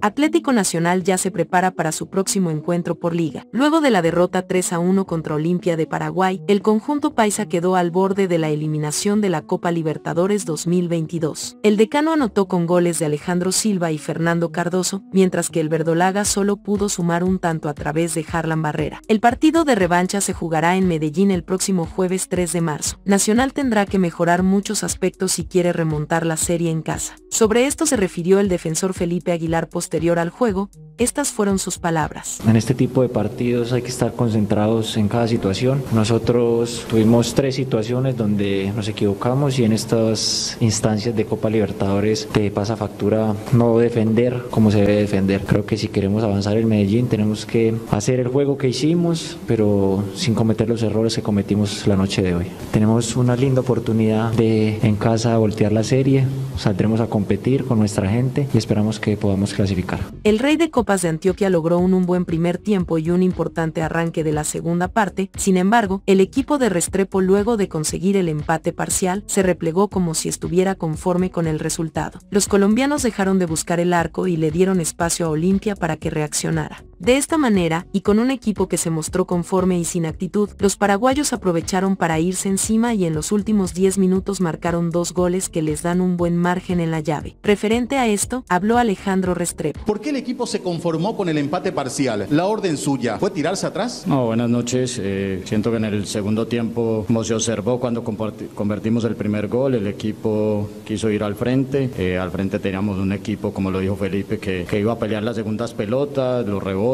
Atlético Nacional ya se prepara para su próximo encuentro por liga. Luego de la derrota 3 a 1 contra Olimpia de Paraguay, el conjunto paisa quedó al borde de la eliminación de la Copa Libertadores 2022. El decano anotó con goles de Alejandro Silva y Fernando Cardoso, mientras que el verdolaga solo pudo sumar un tanto a través de Harlan Barrera. El partido de revancha se jugará en Medellín el próximo jueves 3 de marzo. Nacional tendrá que mejorar muchos aspectos si quiere remontar la serie en casa. Sobre esto se refirió el defensor Felipe Aguilar Post posterior al juego, estas fueron sus palabras. En este tipo de partidos hay que estar concentrados en cada situación. Nosotros tuvimos tres situaciones donde nos equivocamos y en estas instancias de Copa Libertadores te pasa factura no defender como se debe defender. Creo que si queremos avanzar en Medellín tenemos que hacer el juego que hicimos, pero sin cometer los errores que cometimos la noche de hoy. Tenemos una linda oportunidad de en casa voltear la serie, saldremos a competir con nuestra gente y esperamos que podamos clasificar el rey de copas de Antioquia logró un buen primer tiempo y un importante arranque de la segunda parte, sin embargo, el equipo de Restrepo luego de conseguir el empate parcial, se replegó como si estuviera conforme con el resultado. Los colombianos dejaron de buscar el arco y le dieron espacio a Olimpia para que reaccionara. De esta manera, y con un equipo que se mostró conforme y sin actitud, los paraguayos aprovecharon para irse encima y en los últimos 10 minutos marcaron dos goles que les dan un buen margen en la llave. Referente a esto, habló Alejandro Restrepo. ¿Por qué el equipo se conformó con el empate parcial? ¿La orden suya fue tirarse atrás? No, buenas noches. Eh, siento que en el segundo tiempo, como se observó cuando convertimos el primer gol, el equipo quiso ir al frente. Eh, al frente teníamos un equipo, como lo dijo Felipe, que, que iba a pelear las segundas pelotas, los rebotes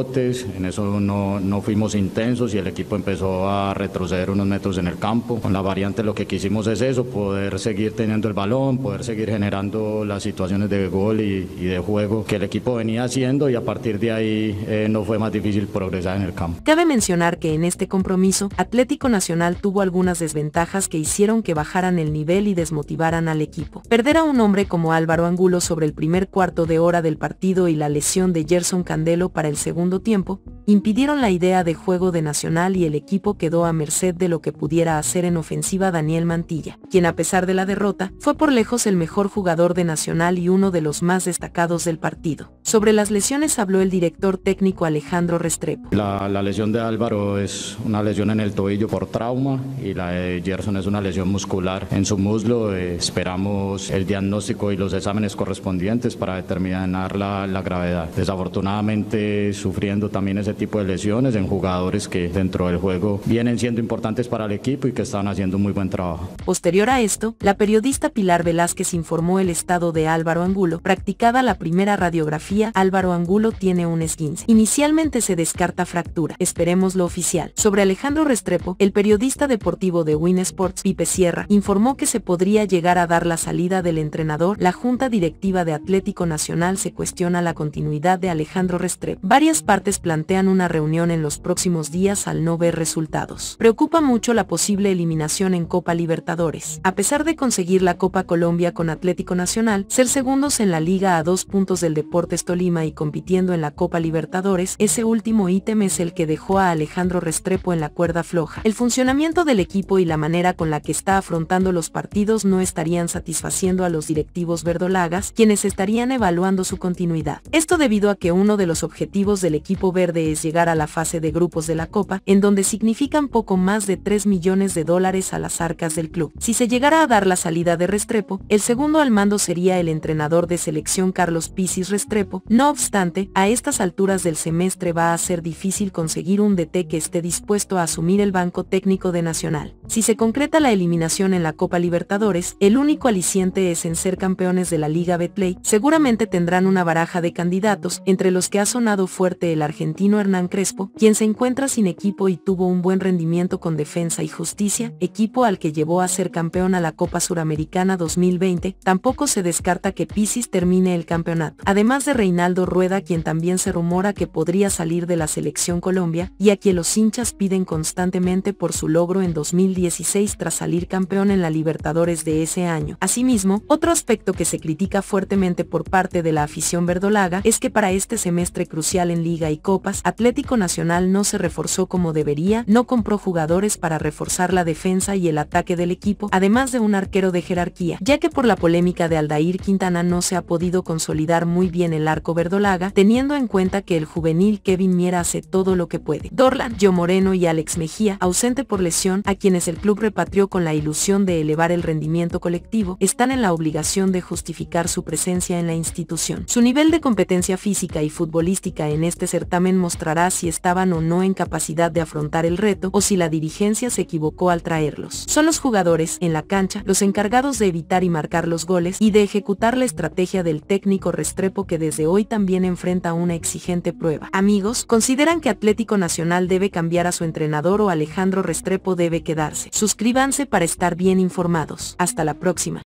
en eso no, fuimos intensos y el equipo empezó a retroceder unos metros en el campo. Con la variante lo que quisimos es eso, poder seguir teniendo el balón, poder seguir generando las situaciones de gol y, de juego que el equipo venía haciendo y a partir de ahí eh, no fue más difícil progresar en el campo. Cabe mencionar que en este compromiso, Atlético Nacional tuvo algunas desventajas que hicieron que bajaran el nivel y desmotivaran al equipo. Perder a un hombre como Álvaro Angulo sobre el primer cuarto de hora del partido y la lesión de Gerson Candelo para el segundo tiempo, impidieron la idea de juego de Nacional y el equipo quedó a merced de lo que pudiera hacer en ofensiva Daniel Mantilla, quien a pesar de la derrota, fue por lejos el mejor jugador de Nacional y uno de los más destacados del partido. Sobre las lesiones habló el director técnico Alejandro Restrepo. La, lesión de Álvaro es una lesión en el tobillo por trauma y la de Gerson es una lesión muscular en su muslo. esperamos el diagnóstico y los exámenes correspondientes para determinar la, la gravedad. Desafortunadamente sufriendo también ese tipo de lesiones en jugadores que dentro del juego vienen siendo importantes para el equipo y que están haciendo un muy buen trabajo. Posterior a esto, la periodista Pilar Velázquez informó el estado de Álvaro Angulo, practicada la primera radiografía Álvaro Angulo tiene un esguince. Inicialmente se descarta fractura, esperemos lo oficial. Sobre Alejandro Restrepo, el periodista deportivo de Win Sports, Pipe Sierra, informó que se podría llegar a dar la salida del entrenador. La junta directiva de Atlético Nacional se cuestiona la continuidad de Alejandro Restrepo. Varias partes plantean una reunión en los próximos días al no ver resultados. Preocupa mucho la posible eliminación en Copa Libertadores. A pesar de conseguir la Copa Colombia con Atlético Nacional, ser segundos en la liga a dos puntos del deporte Lima y compitiendo en la Copa Libertadores, ese último ítem es el que dejó a Alejandro Restrepo en la cuerda floja. El funcionamiento del equipo y la manera con la que está afrontando los partidos no estarían satisfaciendo a los directivos verdolagas, quienes estarían evaluando su continuidad. Esto debido a que uno de los objetivos del equipo verde es llegar a la fase de grupos de la Copa, en donde significan poco más de 3 millones de dólares a las arcas del club. Si se llegara a dar la salida de Restrepo, el segundo al mando sería el entrenador de selección Carlos Pisis Restrepo, no obstante, a estas alturas del semestre va a ser difícil conseguir un DT que esté dispuesto a asumir el banco técnico de Nacional. Si se concreta la eliminación en la Copa Libertadores, el único aliciente es en ser campeones de la Liga Betplay, seguramente tendrán una baraja de candidatos, entre los que ha sonado fuerte el argentino Hernán Crespo, quien se encuentra sin equipo y tuvo un buen rendimiento con Defensa y Justicia, equipo al que llevó a ser campeón a la Copa Suramericana 2020, tampoco se descarta que Pisis termine el campeonato. Además de Reinaldo Rueda quien también se rumora que podría salir de la selección Colombia y a quien los hinchas piden constantemente por su logro en 2016 tras salir campeón en la Libertadores de ese año. Asimismo, otro aspecto que se critica fuertemente por parte de la afición verdolaga es que para este semestre crucial en Liga y Copas, Atlético Nacional no se reforzó como debería, no compró jugadores para reforzar la defensa y el ataque del equipo, además de un arquero de jerarquía, ya que por la polémica de Aldair Quintana no se ha podido consolidar muy bien el Marco Verdolaga, teniendo en cuenta que el juvenil Kevin Miera hace todo lo que puede. Dorlan, Joe Moreno y Alex Mejía, ausente por lesión, a quienes el club repatrió con la ilusión de elevar el rendimiento colectivo, están en la obligación de justificar su presencia en la institución. Su nivel de competencia física y futbolística en este certamen mostrará si estaban o no en capacidad de afrontar el reto o si la dirigencia se equivocó al traerlos. Son los jugadores, en la cancha, los encargados de evitar y marcar los goles y de ejecutar la estrategia del técnico Restrepo que desde hoy también enfrenta una exigente prueba. Amigos, consideran que Atlético Nacional debe cambiar a su entrenador o Alejandro Restrepo debe quedarse. Suscríbanse para estar bien informados. Hasta la próxima.